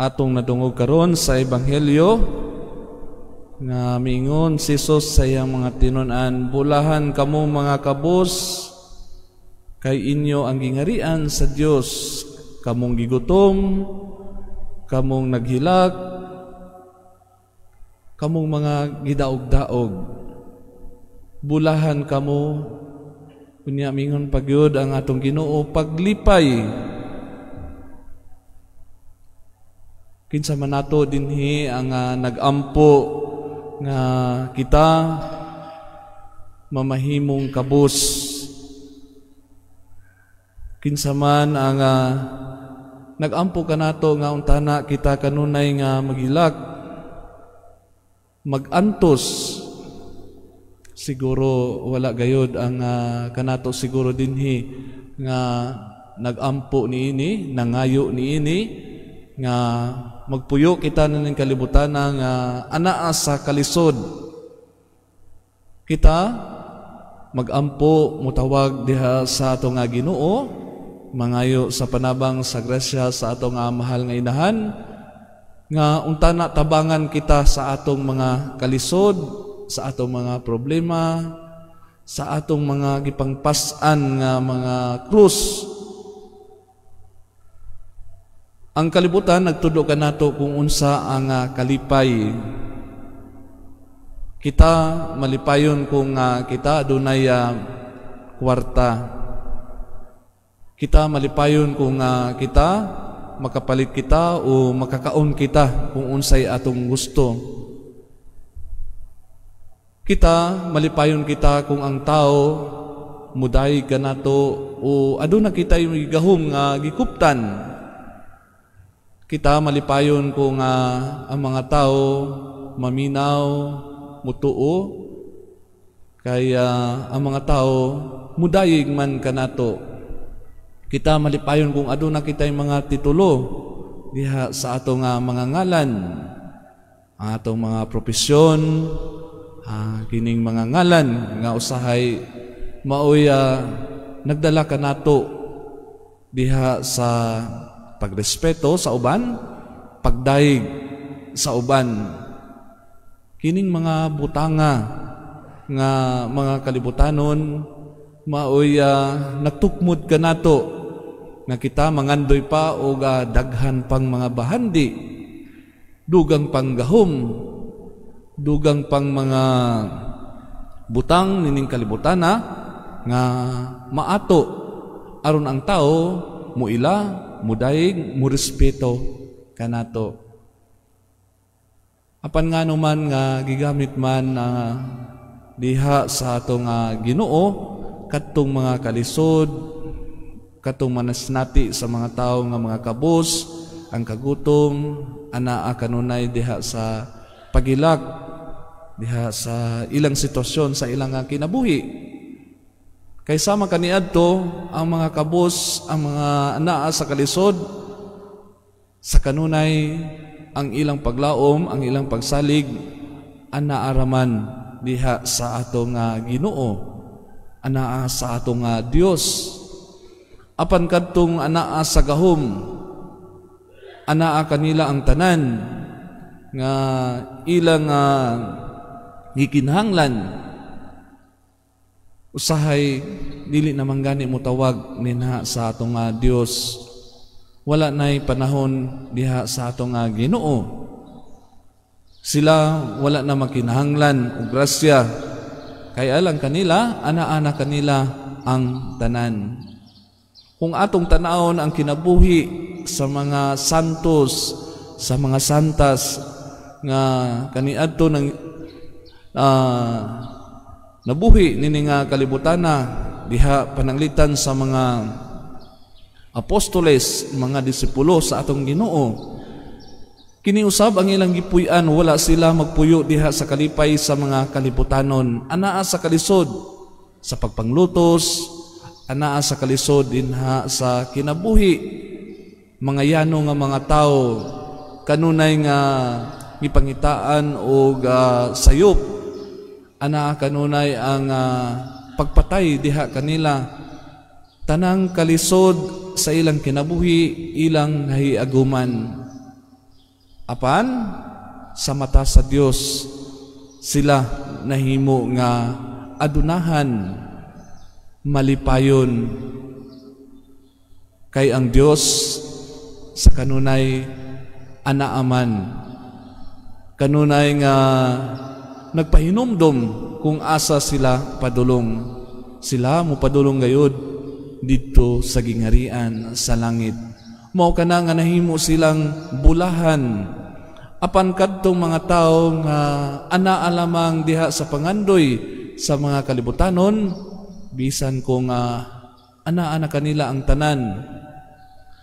atong nadungog karon sa ebanghelyo nga mingon si Jesus sa iyang mga tinunan bulahan kamo mga kabus kay inyo ang gingarian sa Dios kamong gigutom kamong naghilak kamong mga gidaog-daog bulahan kamo unya mingon pagyod ang atong Ginoo paglipay Kinsa man nato dinhi ang uh, nagampo nga kita mamahimong kabus. Kinsa man ang uh, nagampo kanato nga untana kita kanunay nga magilak magantos siguro wala gayod ang uh, kanato siguro dinhi nga nagampo ni ini nangayo ni ini nga magpuyo kita na ng kalibutan nga anaa sa kalisod. Kita magampo mutawag diha sa ato nga Ginoo mangayo sa panabang sa grasya sa ato nga mahal nga inahan nga untana tabangan kita sa atong mga kalisod sa atong mga problema sa atong mga gipangpasan nga mga krus ang kalibutan nagtudo kanato kung unsa ang uh, kalipay kita malipayon kung uh, kita dunay uh, kwarta kita malipayon kung uh, kita makapalit kita o makakaon kita kung unsay atong gusto kita malipayon kita kung ang tao muday ganato o aduna kita yung gahom nga uh, gikuptan Kita malipayon kung nga ang mga tao maminaw, mutuo, kaya ang mga tao mudayig man kanato. Kita malipayon kung aduna kitay mga titulo diha sa ato nga mga ngalan, ang atong mga propesyon, ah, kining mga ngalan nga usahay mauya ah, nagdala kanato diha sa pagrespeto sa uban, pagdaig sa uban. Kining mga butanga nga mga kalibutanon maoy uh, natukmod ka nato nga kita mangandoy pa o uh, daghan pang mga bahandi dugang pang gahom, dugang pang mga butang nining kalibutana nga maato aron ang tao muila mudaig, murespeto kanato. Apan nga naman nga gigamit man na uh, diha sa ato nga ginoo, katong mga kalisod, katong manasnati sa mga tao nga mga kabos, ang kagutom, anaa kanunay diha sa pagilag, diha sa ilang sitwasyon, sa ilang kinabuhi. Kay sama kaniadto ang mga kabus, ang mga naa sa kalisod sa kanunay ang ilang paglaom, ang ilang pagsalig ang naaraman diha sa ato nga Ginoo, anaa sa ato nga Diyos. Apan kadtong anaa sa gahom, anaa kanila ang tanan nga ilang uh, ah, gikinhanglan usahay dili na gani mo tawag ninha sa atong nga ah, Dios wala nay panahon diha sa atong nga ah, Ginoo sila wala na makinahanglan og grasya kay alang kanila ana-ana kanila ang tanan kung atong tanaon ang kinabuhi sa mga santos sa mga santas nga kaniadto ng uh, ah, Nabuhi nini nga kalibutan na diha pananglitan sa mga apostoles, mga disipulo sa atong Ginoo. Kiniusab ang ilang gipuy-an wala sila magpuyo diha sa kalipay sa mga kalibutanon anaa sa kalisod sa pagpanglutos anaa sa kalisod dinha sa kinabuhi mga yano nga mga tao kanunay nga gipangitaan o uh, sayop ana kanunay ang uh, pagpatay diha kanila tanang kalisod sa ilang kinabuhi ilang nahiaguman apan sa mata sa Dios sila nahimo nga adunahan malipayon kay ang Dios sa kanunay anaaman kanunay nga nagpahinomdom kung asa sila padulong. Sila mo padulong gayod dito sa gingarian sa langit. Mao ka na nga nahimo silang bulahan apan kadtong mga tao nga anaa lamang diha sa pangandoy sa mga kalibutanon bisan ko nga uh, kanila ang tanan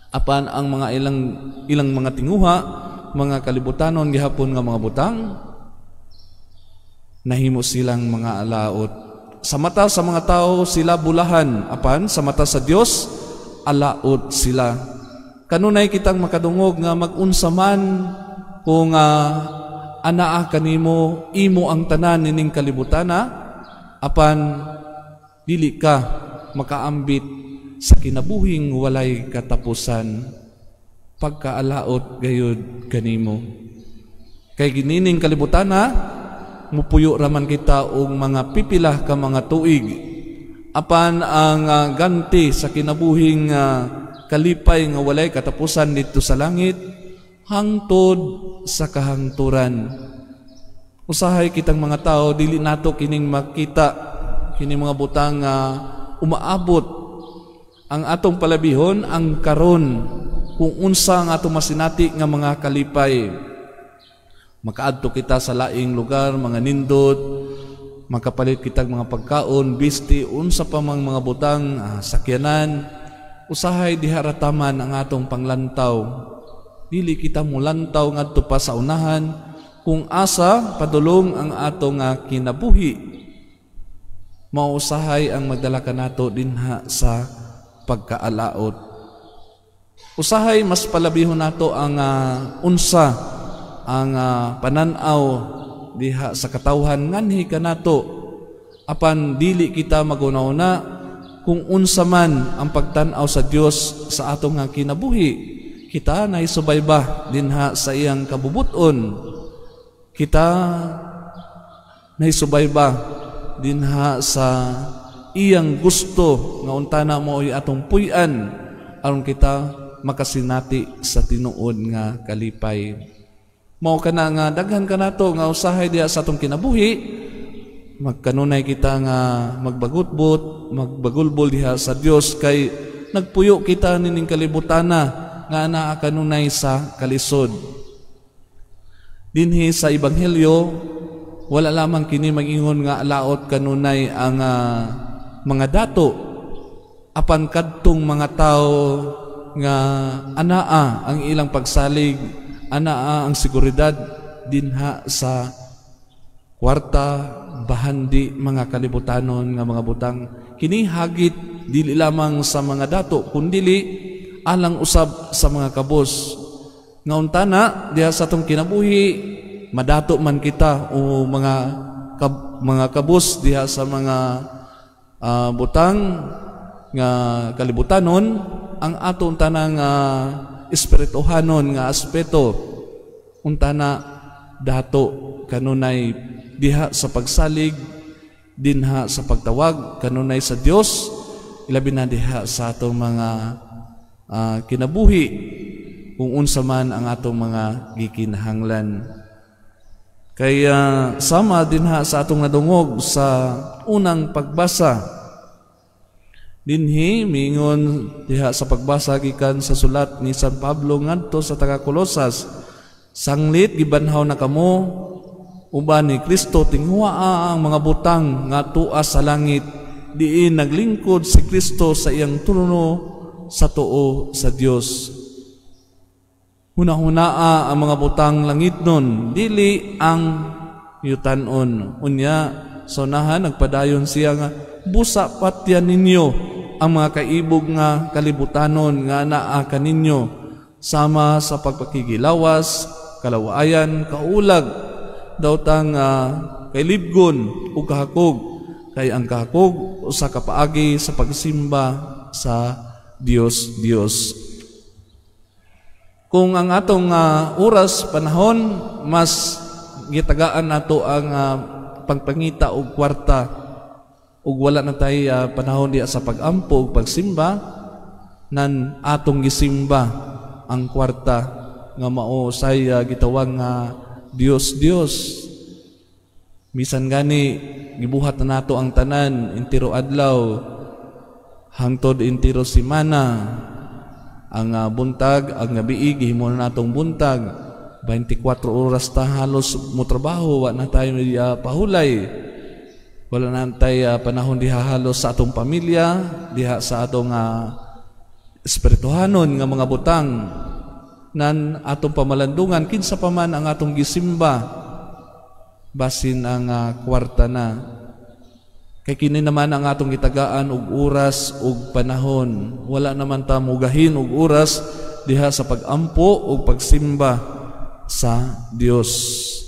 apan ang mga ilang ilang mga tinguha mga kalibutanon gihapon nga mga butang nahimo silang mga alaot. Sa mata sa mga tao sila bulahan, apan sa mata sa Dios alaot sila. Kanunay kitang makadungog nga magunsa man kung uh, anaa ah, kanimo imo ang tanan nining kalibutana ah. apan dili ka makaambit sa kinabuhing walay katapusan pagkaalaot gayud kanimo kay ginining kalibutan na ah, mupuyo raman kita og mga pipilah ka mga tuig apan ang uh, ganti sa kinabuhing uh, kalipay nga walay katapusan dito sa langit hangtod sa kahangturan usahay kitang mga tao dili nato kining makita kini mga butang nga uh, umaabot ang atong palabihon ang karon kung unsa ang atong masinati nga mga kalipay Makaadto kita sa laing lugar, mga nindot, makapalit kita mga pagkaon, bisti, unsa pa mang mga butang, ah, sakyanan, usahay diharataman ang atong panglantaw. Dili kita mulantaw ngadto pa sa unahan, kung asa padulong ang atong ah, kinabuhi. Mausahay ang magdala nato dinha sa pagkaalaot. Usahay mas palabihon nato ang uh, unsa ang uh, pananaw diha sa katawhan nganhi kanato apan dili kita magunauna kung unsa man ang pagtan-aw sa Dios sa atong nga kinabuhi kita na isubaybah dinha sa iyang kabubuton kita na isubaybah dinha sa iyang gusto nga unta na mo ay atong puy-an aron kita makasinati sa tinuod nga kalipay Mao ka na nga daghan ka nato nga usahay diya sa atong kinabuhi, magkanunay kita nga magbagutbot, magbagulbol diha sa Dios kay nagpuyo kita nining na nga naa kanunay sa kalisod. Dinhi sa ebanghelyo wala lamang kini magingon nga laot kanunay ang uh, mga dato apan kadtong mga tao nga anaa ang ilang pagsalig ana ah, ang seguridad dinha sa kwarta bahandi mga kalibutanon nga mga butang kinihagit dili lamang sa mga dato kundili alang usab sa mga kabos nga untana diha sa atong kinabuhi madato man kita o mga kab, mga kabos diha sa mga uh, butang nga kalibutanon ang aton tanang uh, espirituhanon nga aspeto unta na dato kanunay diha sa pagsalig dinha sa pagtawag kanunay sa Dios ilabi na diha sa atong mga uh, kinabuhi kung unsa man ang atong mga gikinahanglan kaya sama dinha sa atong nadungog sa unang pagbasa Dinhi mingon diha sa pagbasa gikan sa sulat ni San Pablo ngadto sa taga Kolosas. Sanglit gibanhaw na kamo uban ni Kristo tinghuaa ang mga butang nga tua sa langit diin naglingkod si Kristo sa iyang trono sa tuo sa Dios. Hunahunaa ang mga butang langit nun, dili ang yutanon. Unya, sonahan, nagpadayon siya nga, busa patyan ninyo ang mga kaibog nga kalibutanon nga naa ninyo sama sa pagpakigilawas, kalawaayan, kaulag, daw tang uh, kay libgon o kahakog, kay ang kahakog o sa kapaagi sa pagsimba sa Dios Dios. Kung ang atong uh, oras panahon mas gitagaan nato ang uh, pagpangita og kwarta ug wala na tay uh, ah, panahon diya sa pag-ampo pagsimba nan atong gisimba ang kwarta nga mao say uh, ah, gitawag nga ah, Dios Dios bisan gani gibuhat na nato ang tanan intiro adlaw hangtod intiro semana ang uh, buntag ang gabi gihimo na natong buntag 24 oras ta halos mo trabaho wa na tayo uh, pahulay wala nantay uh, ah, panahon dihahalo sa atong pamilya, diha sa atong uh, espirituhanon nga mga butang nan atong pamalandungan kinsa pa man ang atong gisimba basin ang uh, kwarta na kay kini naman ang atong gitagaan og oras og panahon wala naman ta mugahin og oras diha sa pagampo og pagsimba sa Dios